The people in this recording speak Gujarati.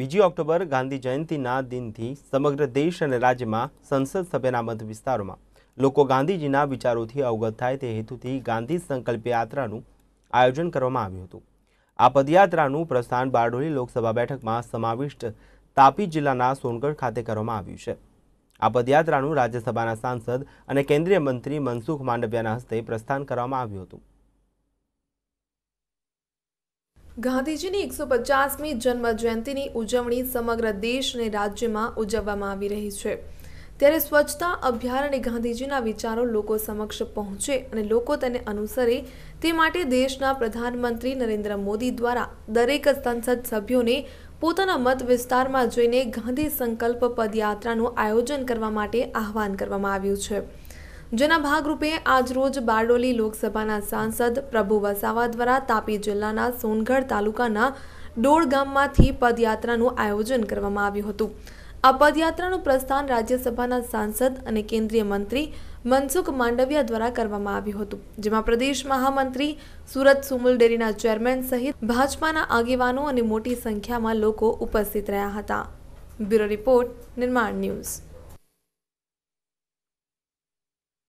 બીજી ઓક્ટોબર ગાંધી જયંતિના દિનથી સમગ્ર દેશ અને રાજ્યમાં સંસદ સભ્યના મત વિસ્તારોમાં લોકો ગાંધીજીના વિચારોથી અવગત થાય તે હેતુથી ગાંધી સંકલ્પ યાત્રાનું આયોજન કરવામાં આવ્યું હતું આ પદયાત્રાનું પ્રસ્થાન બારડોલી લોકસભા બેઠકમાં સમાવિષ્ટ તાપી જિલ્લાના સોનગઢ ખાતે કરવામાં આવ્યું છે આ પદયાત્રાનું રાજ્યસભાના સાંસદ અને કેન્દ્રીય મંત્રી મનસુખ માંડવિયાના હસ્તે પ્રસ્થાન કરવામાં આવ્યું હતું ગાંધીજીની એકસો પચાસમી જન્મ જયંતિની ઉજવણી સમગ્ર દેશ અને રાજ્યમાં ઉજવવામાં આવી રહી છે ત્યારે સ્વચ્છતા અભિયાન અને ગાંધીજીના વિચારો લોકો સમક્ષ પહોંચે અને લોકો તેને અનુસરે તે માટે દેશના પ્રધાનમંત્રી નરેન્દ્ર મોદી દ્વારા દરેક સંસદ સભ્યોને પોતાના મત વિસ્તારમાં જઈને ગાંધી સંકલ્પ પદયાત્રાનું આયોજન કરવા માટે આહવાન કરવામાં આવ્યું છે જેના ભાગરૂપે આજરોજ બારડોલી લોકસભાના સાંસદ પ્રભુ વસાવા દ્વારા તાપી જિલ્લાના સોનગઢ તાલુકાના ડોળ ગામમાંથી પદયાત્રાનું આયોજન કરવામાં આવ્યું હતું આ પદયાત્રાનું પ્રસ્થાન રાજ્યસભાના સાંસદ અને કેન્દ્રીય મંત્રી મનસુખ માંડવિયા દ્વારા કરવામાં આવ્યું હતું જેમાં પ્રદેશ મહામંત્રી સુરત સુમુલ ડેરીના ચેરમેન સહિત ભાજપાના આગેવાનો અને મોટી સંખ્યામાં લોકો ઉપસ્થિત રહ્યા હતા બ્યુરો રિપોર્ટ નિર્માણ ન્યૂઝ